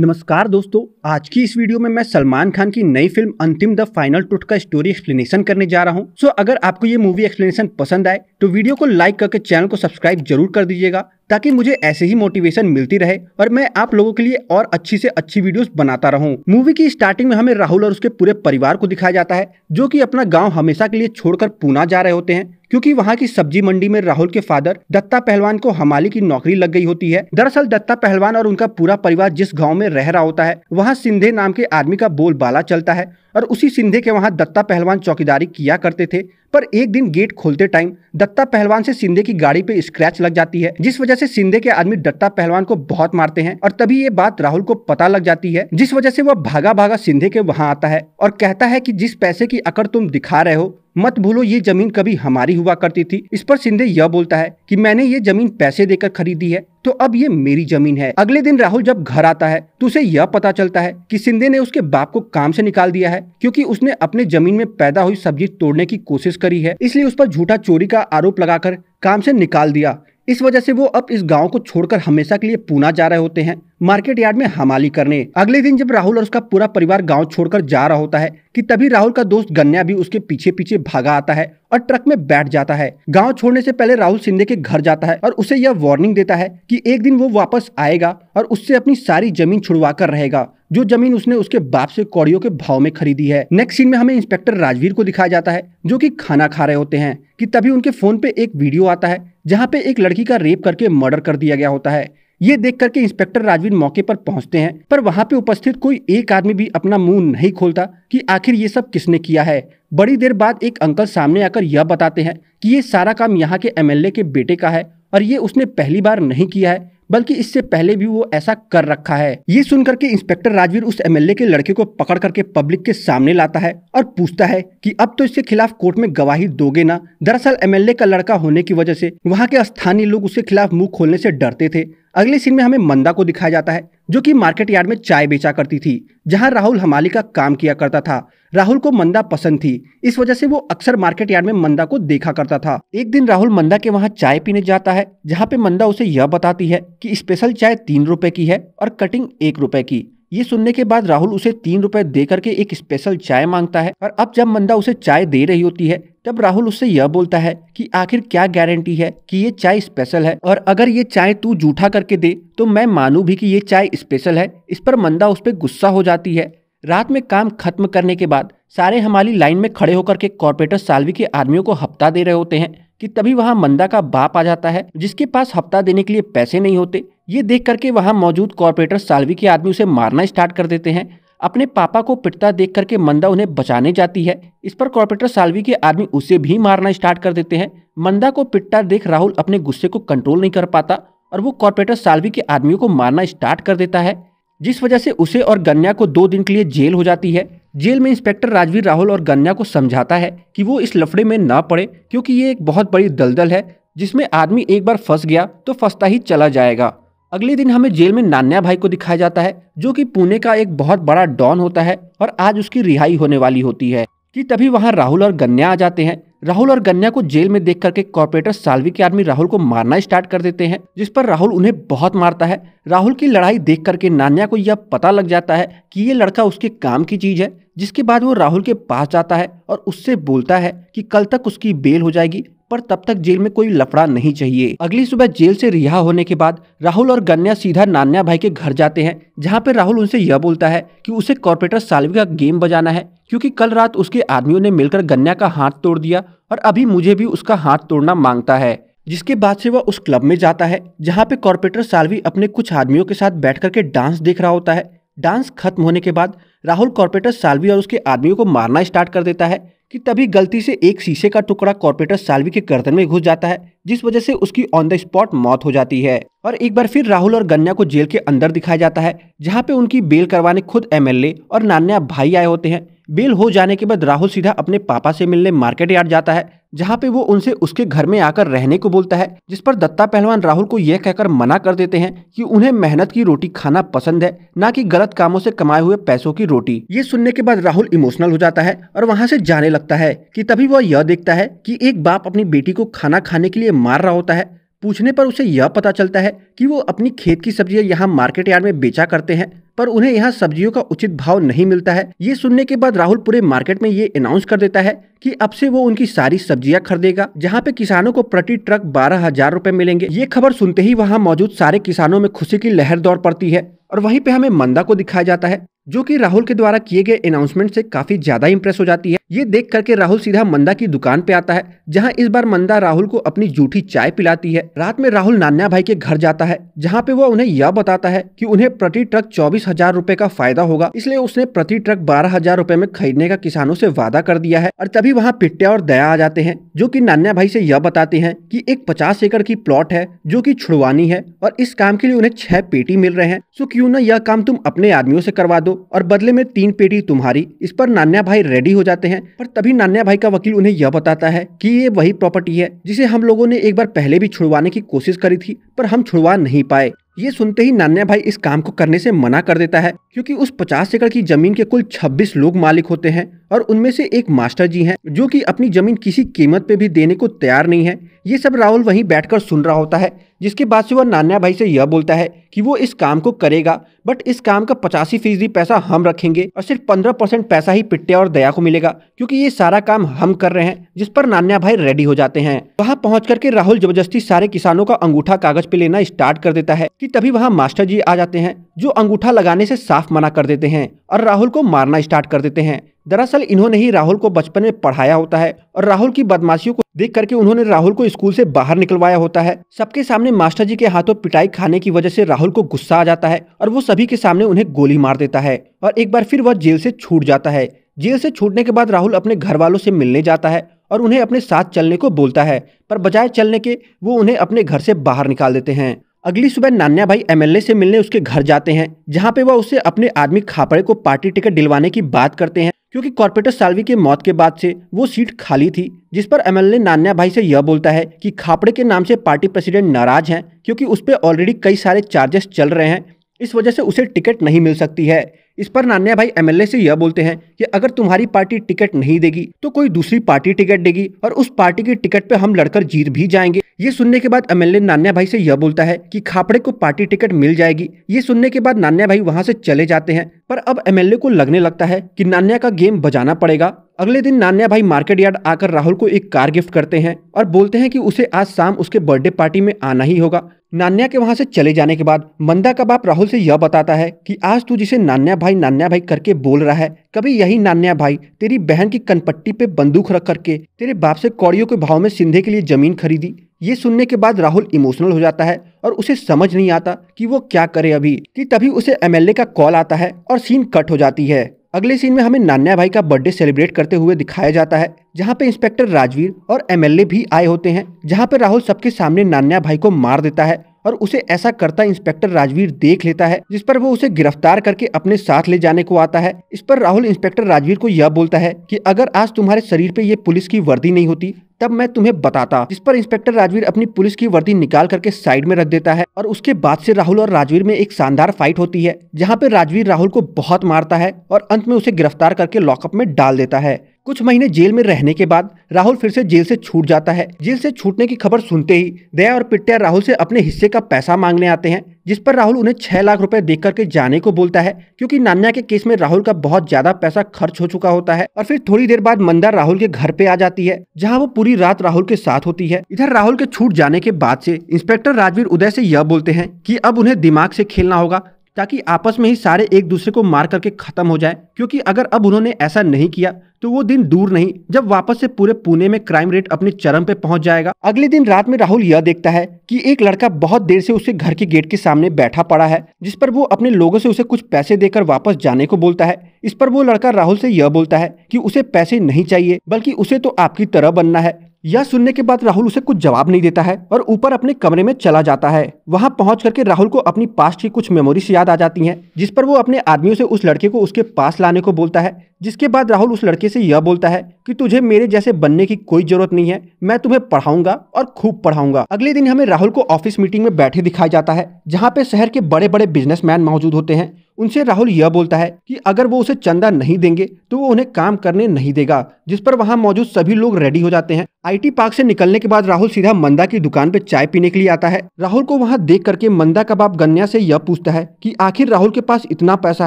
नमस्कार दोस्तों आज की इस वीडियो में मैं सलमान खान की नई फिल्म अंतिम द फाइनल टूट का स्टोरी एक्सप्लेनेशन करने जा रहा हूं सो अगर आपको ये मूवी एक्सप्लेनेशन पसंद आए तो वीडियो को लाइक करके चैनल को सब्सक्राइब जरूर कर दीजिएगा ताकि मुझे ऐसे ही मोटिवेशन मिलती रहे और मैं आप लोगों के लिए और अच्छी से अच्छी वीडियोस बनाता रहूं। मूवी की स्टार्टिंग में हमें राहुल और उसके पूरे परिवार को दिखाया जाता है जो कि अपना गांव हमेशा के लिए छोड़कर पूना जा रहे होते हैं क्योंकि वहाँ की सब्जी मंडी में राहुल के फादर दत्ता पहलवान को हमाली की नौकरी लग गई होती है दरअसल दत्ता पहलवान और उनका पूरा परिवार जिस गांव में रह रहा होता है वहाँ सिंधे नाम के आदमी का बोलबाला चलता है और उसी सिंधे के वहाँ दत्ता पहलवान चौकीदारी किया करते थे पर एक दिन गेट खोलते टाइम दत्ता पहलवान से सिंधे की गाड़ी पे स्क्रैच लग जाती है जिस वजह से सिंधे के आदमी दत्ता पहलवान को बहुत मारते हैं और तभी ये बात राहुल को पता लग जाती है जिस वजह से वह भागा भागा सिंधे के वहाँ आता है और कहता है कि जिस पैसे की अकड़ तुम दिखा रहे हो मत भूलो ये जमीन कभी हमारी हुआ करती थी इस पर सिंधे यह बोलता है कि मैंने ये जमीन पैसे देकर खरीदी है तो अब ये मेरी जमीन है अगले दिन राहुल जब घर आता है तो उसे यह पता चलता है कि सिंधे ने उसके बाप को काम से निकाल दिया है क्योंकि उसने अपने जमीन में पैदा हुई सब्जी तोड़ने की कोशिश करी है इसलिए उस पर झूठा चोरी का आरोप लगाकर काम से निकाल दिया इस वजह से वो अब इस गांव को छोड़कर हमेशा के लिए पूना जा रहे होते हैं मार्केट यार्ड में हमाली करने अगले दिन जब राहुल और उसका पूरा परिवार गांव छोड़कर जा रहा होता है कि तभी राहुल का दोस्त गन्या भी उसके पीछे पीछे भागा आता है और ट्रक में बैठ जाता है गांव छोड़ने से पहले राहुल सिंधे के घर जाता है और उसे यह वार्निंग देता है कि एक दिन वो वापस आएगा और उससे अपनी सारी जमीन छुड़वा कर रहेगा जो जमीन उसने उसके बाप से कौड़ियों के भाव में खरीदी है नेक्स्ट सीन में हमें इंस्पेक्टर राजवीर को दिखाया जाता है जो कि खाना खा रहे होते हैं कि तभी उनके फोन पे एक वीडियो आता है जहाँ पे एक लड़की का रेप करके मर्डर कर दिया गया होता है ये देख करके इंस्पेक्टर राजवीर मौके पर पहुंचते हैं पर वहाँ पे उपस्थित कोई एक आदमी भी अपना मुंह नहीं खोलता कि आखिर ये सब किसने किया है बड़ी देर बाद एक अंकल सामने आकर यह बताते हैं कि ये सारा काम यहाँ के एमएलए के बेटे का है और ये उसने पहली बार नहीं किया है बल्कि इससे पहले भी वो ऐसा कर रखा है ये सुनकर के इंस्पेक्टर राजवीर उस एमएलए के लड़के को पकड़ करके पब्लिक के सामने लाता है और पूछता है कि अब तो इसके खिलाफ कोर्ट में गवाही दोगे ना दरअसल एमएलए का लड़का होने की वजह से वहाँ के स्थानीय लोग उसके खिलाफ मुंह खोलने से डरते थे अगले सीन में हमें मंदा को दिखाया जाता है जो कि मार्केट यार्ड में चाय बेचा करती थी जहां राहुल हमाली का काम किया करता था राहुल को मंदा पसंद थी इस वजह से वो अक्सर मार्केट यार्ड में मंदा को देखा करता था एक दिन राहुल मंदा के वहां चाय पीने जाता है जहां पे मंदा उसे यह बताती है कि स्पेशल चाय तीन रुपए की है और कटिंग एक रुपए की ये सुनने के बाद राहुल उसे तीन रुपए दे करके एक स्पेशल चाय मांगता है और अब जब मंदा उसे चाय दे रही होती है तब राहुल उससे यह बोलता है कि आखिर क्या गारंटी है कि ये चाय स्पेशल है और अगर ये चाय तू जूठा करके दे तो मैं मानू भी कि ये चाय स्पेशल है इस पर मंदा उस पर गुस्सा हो जाती है रात में काम खत्म करने के बाद सारे हमारी लाइन में खड़े होकर के कॉरपोरेटर सालवी के आदमियों को हफ्ता दे रहे होते हैं कि तभी वहां मंदा का बाप आ जाता है जिसके पास हफ्ता देने के लिए पैसे नहीं होते ये देख करके वहां मौजूद कॉरपोरेटर सालवी के आदमी उसे मारना स्टार्ट कर देते हैं अपने पापा को पिटता देख करके मंदा उन्हें बचाने जाती है इस पर कॉरपोरेटर सालवी के आदमी उसे भी मारना स्टार्ट कर देते हैं मंदा को पिटता देख राहुल अपने गुस्से को कंट्रोल नहीं कर पाता और वो कॉरपोरेटर सालवी के आदमियों को मारना स्टार्ट कर देता है जिस वजह से उसे और गन्या को दो दिन के लिए जेल हो जाती है जेल में इंस्पेक्टर राजवीर राहुल और गन्या को समझाता है कि वो इस लफड़े में ना पड़े क्योंकि ये एक बहुत बड़ी दलदल है जिसमें आदमी एक बार फंस गया तो फंसता ही चला जाएगा अगले दिन हमें जेल में नान्या भाई को दिखाया जाता है जो कि पुणे का एक बहुत बड़ा डॉन होता है और आज उसकी रिहाई होने वाली होती है कि तभी वहाँ राहुल और गन्या आ जाते हैं राहुल और गन्या को जेल में देख करके कॉर्पोरेटर सालवी के आदमी राहुल को मारना स्टार्ट कर देते हैं जिस पर राहुल उन्हें बहुत मारता है राहुल की लड़ाई देख करके नान्या को यह पता लग जाता है कि ये लड़का उसके काम की चीज है जिसके बाद वो राहुल के पास जाता है और उससे बोलता है कि कल तक उसकी बेल हो जाएगी पर तब तक जेल में कोई लफड़ा नहीं चाहिए अगली सुबह जेल से रिहा होने के बाद राहुल और गन्या सीधा नान्या भाई के घर जाते हैं जहाँ पर राहुल उनसे यह बोलता है कि उसे कॉरपोरेटर सालवी का गेम बजाना है क्योंकि कल रात उसके आदमियों ने मिलकर गन्या का हाथ तोड़ दिया और अभी मुझे भी उसका हाथ तोड़ना मांगता है जिसके बाद से वह उस क्लब में जाता है जहाँ पे कॉर्पोरेटर सालवी अपने कुछ आदमियों के साथ बैठ करके डांस देख रहा होता है डांस खत्म होने के बाद राहुल कॉरपोरेटर सालवी और उसके आदमियों को मारना स्टार्ट कर देता है कि तभी गलती से एक शीशे का टुकड़ा कॉरपोरेटर सालवी के गर्दन में घुस जाता है जिस वजह से उसकी ऑन द स्पॉट मौत हो जाती है और एक बार फिर राहुल और गन्या को जेल के अंदर दिखाया जाता है जहाँ पे उनकी बेल करवाने खुद एमएलए और नान्या भाई आए होते हैं बेल हो जाने के बाद राहुल सीधा अपने पापा से मिलने मार्केट यार्ड जाता है जहाँ पे वो उनसे उसके घर में आकर रहने को बोलता है जिस पर दत्ता पहलवान राहुल को यह कहकर मना कर देते हैं कि उन्हें मेहनत की रोटी खाना पसंद है ना कि गलत कामों से कमाए हुए पैसों की रोटी ये सुनने के बाद राहुल इमोशनल हो जाता है और वहाँ से जाने लगता है कि तभी वह यह देखता है कि एक बाप अपनी बेटी को खाना खाने के लिए मार रहा होता है पूछने पर उसे यह पता चलता है कि वो अपनी खेत की सब्जियां यहाँ मार्केट यार्ड में बेचा करते हैं पर उन्हें यहाँ सब्जियों का उचित भाव नहीं मिलता है ये सुनने के बाद राहुल पूरे मार्केट में ये अनाउंस कर देता है कि अब से वो उनकी सारी सब्जियां खरीदेगा जहाँ पे किसानों को प्रति ट्रक बारह हजार रूपए मिलेंगे ये खबर सुनते ही वहाँ मौजूद सारे किसानों में खुशी की लहर दौड़ पड़ती है और वहीं पे हमें मंदा को दिखाया जाता है जो कि राहुल के द्वारा किए गए अनाउंसमेंट से काफी ज्यादा इंप्रेस हो जाती है ये देख करके राहुल सीधा मंदा की दुकान पे आता है जहां इस बार मंदा राहुल को अपनी जूठी चाय पिलाती है रात में राहुल नान्या भाई के घर जाता है जहां पे वो उन्हें यह बताता है कि उन्हें प्रति ट्रक चौबीस हजार रूपए का फायदा होगा इसलिए उसने प्रति ट्रक बारह हजार रूपए में खरीदने का किसानों ऐसी वादा कर दिया है और तभी वहाँ पिट्या और दया आ जाते हैं जो की नान्या भाई ऐसी यह बताते हैं की एक पचास एकड़ की प्लॉट है जो की छुड़वानी है और इस काम के लिए उन्हें छह पेटी मिल रहे हैं सो क्यूँ न यह काम तुम अपने आदमियों से करवा दो और बदले में तीन पेटी तुम्हारी इस पर नान्या भाई रेडी हो जाते हैं पर तभी नान्या भाई का वकील उन्हें यह बताता है कि ये वही प्रॉपर्टी है जिसे हम लोगों ने एक बार पहले भी छुड़वाने की कोशिश करी थी पर हम छुड़वा नहीं पाए ये सुनते ही नान्या भाई इस काम को करने से मना कर देता है क्योंकि उस 50 एकड़ की जमीन के कुल 26 लोग मालिक होते हैं और उनमें से एक मास्टर जी हैं जो कि अपनी ज़मीन किसी कीमत पे भी देने को तैयार नहीं है ये सब राहुल वहीं बैठकर सुन रहा होता है जिसके बाद से वह नान्या भाई से यह बोलता है कि वो इस काम को करेगा बट इस काम का पचासी फीसदी पैसा हम रखेंगे और सिर्फ पंद्रह परसेंट पैसा ही पिट्टे और दया को मिलेगा क्योंकि ये सारा काम हम कर रहे हैं जिस पर नान्या भाई रेडी हो जाते हैं वहाँ पहुँच करके राहुल जबरदस्ती सारे किसानों का अंगूठा कागज पे लेना स्टार्ट कर देता है की तभी वहाँ मास्टर जी आ जाते हैं जो अंगूठा लगाने से साफ मना कर देते हैं और राहुल को मारना स्टार्ट कर देते हैं दरअसल इन्होंने ही राहुल को बचपन में पढ़ाया होता है और राहुल की बदमाशियों को देख करके उन्होंने राहुल को स्कूल से बाहर निकलवाया होता है सबके सामने मास्टर जी के हाथों पिटाई खाने की वजह से राहुल को गुस्सा आ जाता है और वो सभी के सामने उन्हें गोली मार देता है और एक बार फिर वह जेल से छूट जाता है जेल से छूटने के बाद राहुल अपने घर वालों से मिलने जाता है और उन्हें अपने साथ चलने को बोलता है पर बजाय चलने के वो उन्हें अपने घर से बाहर निकाल देते हैं अगली सुबह नान्या भाई एमएलए से मिलने उसके घर जाते हैं जहां पे वह उसे अपने आदमी खापड़े को पार्टी टिकट दिलवाने की बात करते हैं क्योंकि कॉर्पोरेटर सालवी के मौत के बाद से वो सीट खाली थी जिस पर एमएलए नान्या भाई से यह बोलता है कि खापड़े के नाम से पार्टी प्रेसिडेंट नाराज हैं क्योंकि उस पर ऑलरेडी कई सारे चार्जेस चल रहे हैं इस वजह से उसे टिकट नहीं मिल सकती है इस पर नान्या भाई एमएलए से यह बोलते हैं कि अगर तुम्हारी पार्टी टिकट नहीं देगी तो कोई दूसरी पार्टी टिकट देगी और उस पार्टी की टिकट पे हम लड़कर जीत भी जाएंगे ये सुनने के बाद एमएलए नान्या भाई से यह बोलता है कि खापड़े को पार्टी टिकट मिल जाएगी ये सुनने के बाद नान्या भाई वहाँ से चले जाते हैं पर अब एमएलए को लगने लगता है की नान्या का गेम बजाना पड़ेगा अगले दिन नान्या भाई मार्केट यार्ड आकर राहुल को एक कार गिफ्ट करते हैं और बोलते हैं कि उसे आज शाम उसके बर्थडे पार्टी में आना ही होगा नान्या के वहां से चले जाने के बाद मंदा का बाप राहुल से यह बताता है कि आज तू जिसे नान्या भाई नान्या भाई करके बोल रहा है कभी यही नान्या भाई तेरी बहन की कनपट्टी पे बंदूक रख करके तेरे बाप से कौड़ियों के भाव में सिंधे के लिए जमीन खरीदी ये सुनने के बाद राहुल इमोशनल हो जाता है और उसे समझ नहीं आता कि वो क्या करे अभी कि तभी उसे एमएलए का कॉल आता है और सीन कट हो जाती है अगले सीन में हमें नान्या भाई का बर्थडे सेलिब्रेट करते हुए दिखाया जाता है जहाँ पे इंस्पेक्टर राजवीर और एमएलए भी आए होते हैं जहाँ पे राहुल सबके सामने नान्या भाई को मार देता है और उसे ऐसा करता इंस्पेक्टर राजवीर देख लेता है जिस पर वो उसे गिरफ्तार करके अपने साथ ले जाने को आता है इस पर राहुल इंस्पेक्टर राजवीर को यह बोलता है कि अगर आज तुम्हारे शरीर पे ये पुलिस की वर्दी नहीं होती तब मैं तुम्हें बताता जिस पर इंस्पेक्टर राजवीर अपनी पुलिस की वर्दी निकाल करके साइड में रख देता है और उसके बाद से राहुल और राजवीर में एक शानदार फाइट होती है जहाँ पे राजवीर राहुल को बहुत मारता है और अंत में उसे गिरफ्तार करके लॉकअप में डाल देता है कुछ महीने जेल में रहने के बाद राहुल फिर से जेल से छूट जाता है जेल से छूटने की खबर सुनते ही दया और पिट्या राहुल से अपने हिस्से का पैसा मांगने आते हैं जिस पर राहुल उन्हें छह लाख रुपए देख करके जाने को बोलता है क्योंकि नान्या के केस में राहुल का बहुत ज्यादा पैसा खर्च हो चुका होता है और फिर थोड़ी देर बाद मंदा राहुल के घर पे आ जाती है जहां वो पूरी रात राहुल के साथ होती है इधर राहुल के छूट जाने के बाद से इंस्पेक्टर राजवीर उदय से यह बोलते हैं कि अब उन्हें दिमाग से खेलना होगा ताकि आपस में ही सारे एक दूसरे को मार करके ख़त्म हो जाए क्योंकि अगर अब उन्होंने ऐसा नहीं किया तो वो दिन दूर नहीं जब वापस से पूरे पुणे में क्राइम रेट अपने चरम पे पहुंच जाएगा अगले दिन रात में राहुल यह देखता है कि एक लड़का बहुत देर से उसके घर के गेट के सामने बैठा पड़ा है जिस पर वो अपने लोगों से उसे कुछ पैसे देकर वापस जाने को बोलता है इस पर वो लड़का राहुल से यह बोलता है कि उसे पैसे नहीं चाहिए बल्कि उसे तो आपकी तरह बनना है यह सुनने के बाद राहुल उसे कुछ जवाब नहीं देता है और ऊपर अपने कमरे में चला जाता है वहां पहुंच करके राहुल को अपनी पास्ट की कुछ मेमोरीज याद आ जाती हैं जिस पर वो अपने आदमियों से उस लड़के को उसके पास लाने को बोलता है जिसके बाद राहुल उस लड़के से यह बोलता है कि तुझे मेरे जैसे बनने की कोई जरूरत नहीं है मैं तुम्हें पढ़ाऊंगा और खूब पढ़ाऊंगा अगले दिन हमें राहुल को ऑफिस मीटिंग में बैठे दिखाया जाता है जहाँ पे शहर के बड़े बड़े बिजनेसमैन मौजूद होते हैं उनसे राहुल यह बोलता है कि अगर वो उसे चंदा नहीं देंगे तो वो उन्हें काम करने नहीं देगा जिस पर वहाँ मौजूद सभी लोग रेडी हो जाते हैं आईटी पार्क से निकलने के बाद राहुल सीधा मंदा की दुकान पे चाय पीने के लिए आता है राहुल को वहाँ देख करके मंदा का बाप गन्या से यह पूछता है कि आखिर राहुल के पास इतना पैसा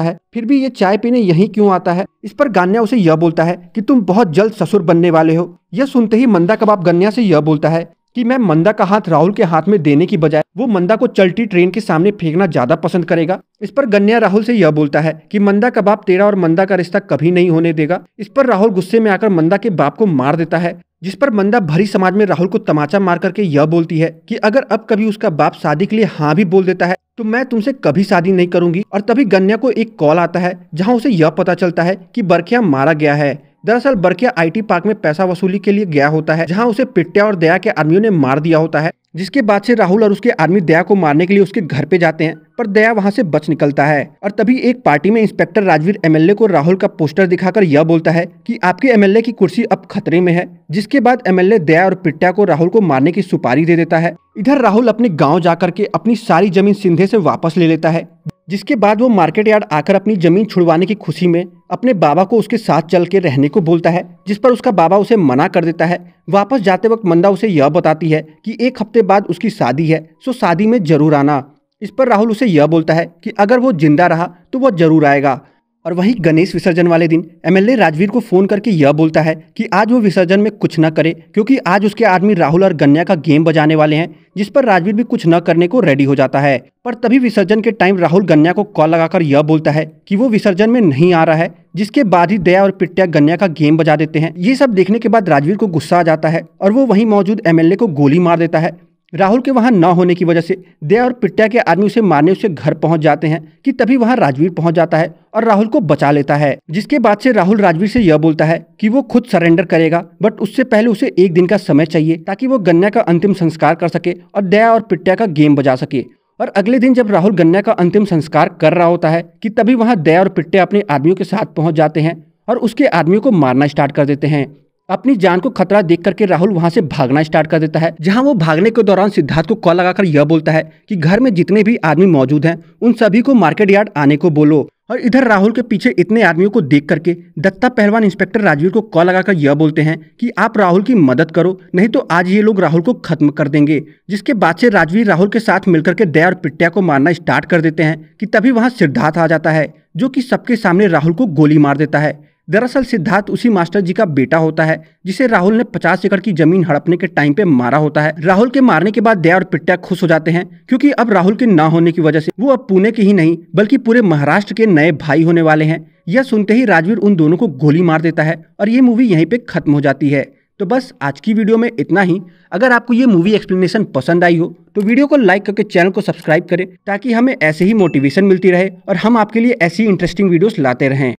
है फिर भी ये चाय पीने यही क्यों आता है इस पर गान्या उसे यह बोलता है कि तुम बहुत जल्द ससुर बनने वाले हो यह सुनते ही मंदा कबाब गन्या से यह बोलता है कि मैं मंदा का हाथ राहुल के हाथ में देने की बजाय वो मंदा को चलती ट्रेन के सामने फेंकना ज्यादा पसंद करेगा इस पर गन्या राहुल से यह बोलता है कि मंदा कबाब तेरा और मंदा का रिश्ता कभी नहीं होने देगा इस पर राहुल गुस्से में आकर मंदा के बाप को मार देता है जिस पर मंदा भरी समाज में राहुल को तमाचा मार करके यह बोलती है कि अगर अब कभी उसका बाप शादी के लिए हाँ भी बोल देता है तो मैं तुमसे कभी शादी नहीं करूंगी और तभी गन्या को एक कॉल आता है जहां उसे यह पता चलता है कि बरखिया मारा गया है दरअसल बरखिया आईटी पार्क में पैसा वसूली के लिए गया होता है जहां उसे पिट्या और दया के आदमियों ने मार दिया होता है जिसके बाद से राहुल और उसके आर्मी दया को मारने के लिए उसके घर पे जाते हैं पर दया वहां से बच निकलता है और तभी एक पार्टी में इंस्पेक्टर राजवीर एमएलए को राहुल का पोस्टर दिखाकर यह बोलता है कि आपके एमएलए की कुर्सी अब खतरे में है जिसके बाद एमएलए दया और पिट्टा को राहुल को मारने की सुपारी दे देता है इधर राहुल अपने गाँव जाकर के अपनी सारी जमीन सिंधे से वापस ले लेता है जिसके बाद वो मार्केट यार्ड आकर अपनी ज़मीन छुड़वाने की खुशी में अपने बाबा को उसके साथ चल के रहने को बोलता है जिस पर उसका बाबा उसे मना कर देता है वापस जाते वक्त मंदा उसे यह बताती है कि एक हफ्ते बाद उसकी शादी है सो शादी में जरूर आना इस पर राहुल उसे यह बोलता है कि अगर वो जिंदा रहा तो वह जरूर आएगा और वहीं गणेश विसर्जन वाले दिन एमएलए राजवीर को फोन करके यह बोलता है कि आज वो विसर्जन में कुछ न करे क्योंकि आज उसके आदमी राहुल और गन्या का गेम बजाने वाले हैं जिस पर राजवीर भी कुछ न करने को रेडी हो जाता है पर तभी विसर्जन के टाइम राहुल गन्या को कॉल लगाकर यह बोलता है कि वो विसर्जन में नहीं आ रहा है जिसके बाद ही दया और पिट्या गन्या का गेम बजा देते हैं ये सब देखने के बाद राजवीर को गुस्सा आ जाता है और वो वही मौजूद एमएलए को गोली मार देता है राहुल के वहाँ न होने की वजह से दया और पिट्या के आदमी उसे मारने उसे घर पहुँच जाते हैं कि तभी वहाँ राजवीर पहुँच जाता है और राहुल को बचा लेता है जिसके बाद से राहुल राजवीर से यह बोलता है कि वो खुद सरेंडर करेगा बट उससे पहले उसे एक दिन का समय चाहिए ताकि वो गन्या का अंतिम संस्कार कर सके और दया और पिट्या का गेम बजा सके और अगले दिन जब राहुल गन्या का अंतिम संस्कार कर रहा होता है कि तभी वहाँ दया और पिट्टे अपने आदमियों के साथ पहुँच जाते हैं और उसके आदमियों को मारना स्टार्ट कर देते हैं अपनी जान को खतरा देख करके राहुल वहां से भागना स्टार्ट कर देता है जहां वो भागने के दौरान सिद्धार्थ को कॉल लगाकर यह बोलता है कि घर में जितने भी आदमी मौजूद हैं उन सभी को मार्केट यार्ड आने को बोलो और इधर राहुल के पीछे इतने आदमियों को देख करके दत्ता पहलवान इंस्पेक्टर राजवीर को कॉल लगाकर यह बोलते हैं कि आप राहुल की मदद करो नहीं तो आज ये लोग राहुल को खत्म कर देंगे जिसके बाद से राजवीर राहुल के साथ मिलकर के दया और पिट्या को मारना स्टार्ट कर देते हैं कि तभी वहाँ सिद्धार्थ आ जाता है जो कि सबके सामने राहुल को गोली मार देता है दरअसल सिद्धार्थ उसी मास्टर जी का बेटा होता है जिसे राहुल ने 50 एकड़ की जमीन हड़पने के टाइम पे मारा होता है राहुल के मारने के बाद दया और पिट्टा खुश हो जाते हैं क्योंकि अब राहुल के ना होने की वजह से वो अब पुणे के ही नहीं बल्कि पूरे महाराष्ट्र के नए भाई होने वाले हैं यह सुनते ही राजवीर उन दोनों को गोली मार देता है और ये मूवी यहीं पे खत्म हो जाती है तो बस आज की वीडियो में इतना ही अगर आपको ये मूवी एक्सप्लेनेशन पसंद आई हो तो वीडियो को लाइक करके चैनल को सब्सक्राइब करें ताकि हमें ऐसे ही मोटिवेशन मिलती रहे और हम आपके लिए ऐसी इंटरेस्टिंग वीडियोस लाते रहें